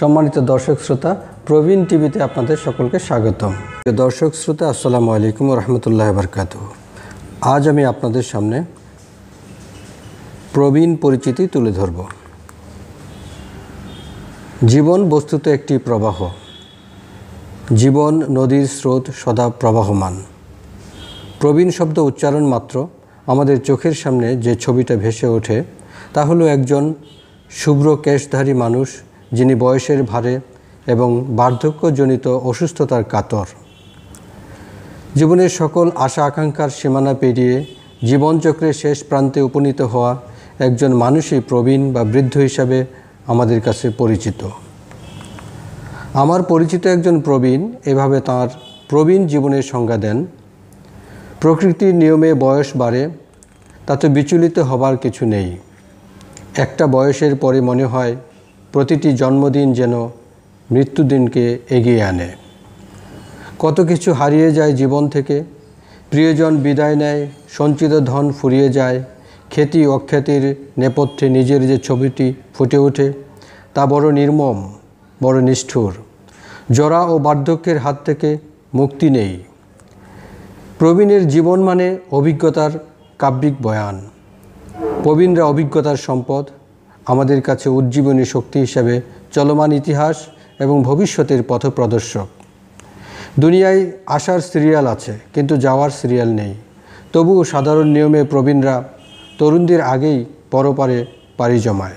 সম্মানিত দর্শক শ্রোতা প্রবীণ টিভিতে আপনাদের সকলকে স্বাগতম দর্শক শ্রোতা আসসালামু আলাইকুম রহমতুল্লাহ বরকাত আজ আমি আপনাদের সামনে প্রবীণ পরিচিতি তুলে ধরব জীবন বস্তুত একটি প্রবাহ জীবন নদীর স্রোত সদা প্রবাহমান প্রবীণ শব্দ উচ্চারণ মাত্র আমাদের চোখের সামনে যে ছবিটা ভেসে ওঠে তা হলো একজন শুভ্র কেশধারী মানুষ যিনি বয়সের ভারে এবং বার্ধক্যজনিত অসুস্থতার কাতর জীবনের সকল আশা আকাঙ্ক্ষার সীমানা পেরিয়ে জীবনচক্রের শেষ প্রান্তে উপনীত হওয়া একজন মানুষই প্রবীণ বা বৃদ্ধ হিসাবে আমাদের কাছে পরিচিত আমার পরিচিত একজন প্রবীণ এভাবে তার প্রবীণ জীবনের সংজ্ঞা দেন প্রকৃতির নিয়মে বয়স বাড়ে তাতে বিচলিত হবার কিছু নেই একটা বয়সের পরে মনে হয় প্রতিটি জন্মদিন যেন মৃত্যুদিনকে এগিয়ে আনে কত কিছু হারিয়ে যায় জীবন থেকে প্রিয়জন বিদায় নেয় সঞ্চিত ধন ফুরিয়ে যায় খ্যাতি অখ্যাতির নেপথ্যে নিজের যে ছবিটি ফুটে ওঠে তা বড় নির্মম বড় নিষ্ঠুর জরা ও বার্ধক্যের হাত থেকে মুক্তি নেই প্রবীণের জীবন মানে অভিজ্ঞতার কাব্যিক বয়ান প্রবীণরা অভিজ্ঞতার সম্পদ আমাদের কাছে উজ্জীবনী শক্তি হিসাবে চলমান ইতিহাস এবং ভবিষ্যতের পথপ্রদর্শক দুনিয়ায় আসার সিরিয়াল আছে কিন্তু যাওয়ার সিরিয়াল নেই তবুও সাধারণ নিয়মে প্রবীণরা তরুণদের আগেই পরপারে পাড়ি জমায়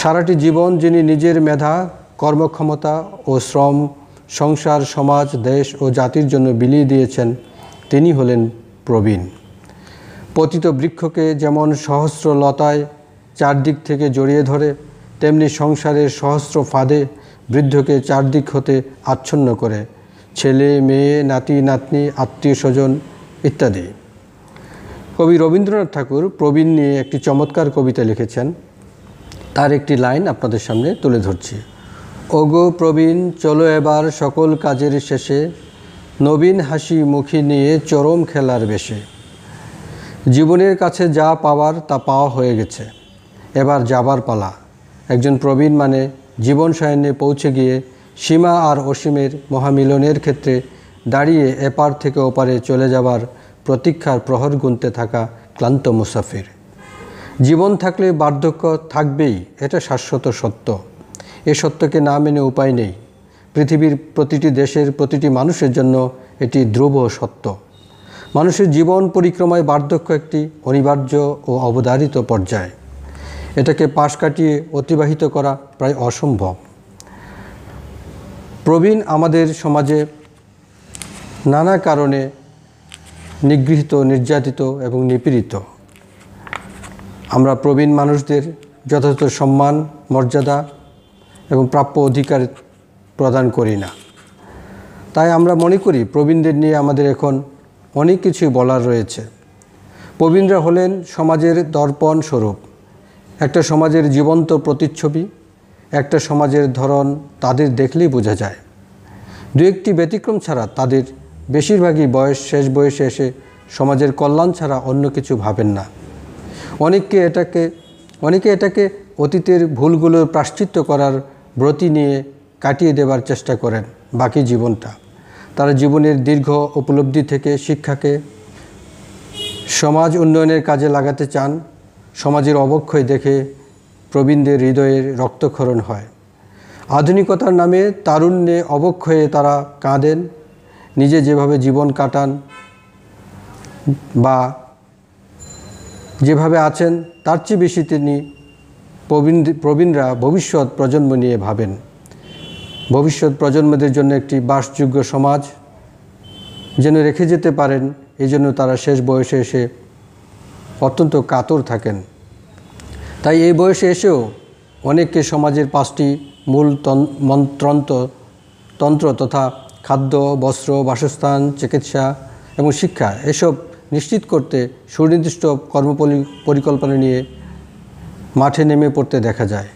সারাটি জীবন যিনি নিজের মেধা কর্মক্ষমতা ও শ্রম সংসার সমাজ দেশ ও জাতির জন্য বিলিয়ে দিয়েছেন তিনি হলেন প্রবীণ পতিত বৃক্ষকে যেমন সহস্র লতায় চারদিক থেকে জড়িয়ে ধরে তেমনি সংসারের সহস্র ফাঁদে বৃদ্ধকে চারদিক হতে আচ্ছন্ন করে ছেলে মেয়ে নাতি নাতনি আত্মীয় স্বজন ইত্যাদি কবি রবীন্দ্রনাথ ঠাকুর প্রবীণ নিয়ে একটি চমৎকার কবিতা লিখেছেন তার একটি লাইন আপনাদের সামনে তুলে ধরছি ওগো প্রবীণ চলো এবার সকল কাজের শেষে নবীন হাসি মুখী নিয়ে চরম খেলার বেশে জীবনের কাছে যা পাওয়ার তা পাওয়া হয়ে গেছে এবার যাবার পালা একজন প্রবীণ মানে জীবন সায়নে পৌঁছে গিয়ে সীমা আর অসীমের মহামিলনের ক্ষেত্রে দাঁড়িয়ে এপার থেকে ওপারে চলে যাবার প্রতীক্ষার প্রহর গুনতে থাকা ক্লান্ত মুসাফির জীবন থাকলে বার্ধক্য থাকবেই এটা শাশ্বত সত্য এ সত্যকে না মেনে উপায় নেই পৃথিবীর প্রতিটি দেশের প্রতিটি মানুষের জন্য এটি ধ্রুব সত্য মানুষের জীবন পরিক্রমায় বার্ধক্য একটি অনিবার্য ও অবধারিত পর্যায় এটাকে পাশ কাটিয়ে অতিবাহিত করা প্রায় অসম্ভব প্রবীণ আমাদের সমাজে নানা কারণে নিগৃহীত নির্যাতিত এবং নিপীড়িত আমরা প্রবীণ মানুষদের যথাযথ সম্মান মর্যাদা এবং প্রাপ্য অধিকার প্রদান করি না তাই আমরা মনে করি প্রবীণদের নিয়ে আমাদের এখন অনেক কিছুই বলার রয়েছে প্রবীণরা হলেন সমাজের দর্পণ স্বরূপ একটা সমাজের জীবন্ত প্রতিচ্ছবি একটা সমাজের ধরন তাদের দেখলেই বোঝা যায় দু একটি ব্যতিক্রম ছাড়া তাদের বেশিরভাগই বয়স শেষ বয়সে এসে সমাজের কল্যাণ ছাড়া অন্য কিছু ভাবেন না অনেককে এটাকে অনেকে এটাকে অতীতের ভুলগুলোর প্রাশ্চিত্য করার ব্রতি নিয়ে কাটিয়ে দেবার চেষ্টা করেন বাকি জীবনটা তারা জীবনের দীর্ঘ উপলব্ধি থেকে শিক্ষাকে সমাজ উন্নয়নের কাজে লাগাতে চান সমাজের অবক্ষয় দেখে প্রবীণদের হৃদয়ের রক্তক্ষরণ হয় আধুনিকতার নামে তারুণ্যে অবক্ষয়ে তারা কাঁদেন নিজে যেভাবে জীবন কাটান বা যেভাবে আছেন তার চেয়ে বেশি তিনি প্রবীণ প্রবীণরা ভবিষ্যৎ প্রজন্ম নিয়ে ভাবেন ভবিষ্যৎ প্রজন্মদের জন্য একটি বাসযোগ্য সমাজ যেন রেখে যেতে পারেন জন্য তারা শেষ বয়সে এসে অত্যন্ত কাতর থাকেন তাই এই বয়সে এসেও অনেককে সমাজের পাঁচটি মূল মন্ত্রন্ত তন্ত্র তথা খাদ্য বস্ত্র বাসস্থান চিকিৎসা এবং শিক্ষা এসব নিশ্চিত করতে সুনির্দিষ্ট কর্মপলি পরিকল্পনা নিয়ে মাঠে নেমে পড়তে দেখা যায়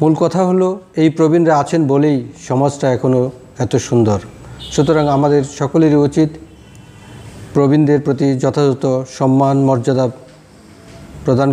মূল কথা হলো এই প্রবীণরা আছেন বলেই সমাজটা এখনও এত সুন্দর সুতরাং আমাদের সকলেরই উচিত প্রবীণদের প্রতি যথাযথ সম্মান মর্যাদা প্রদান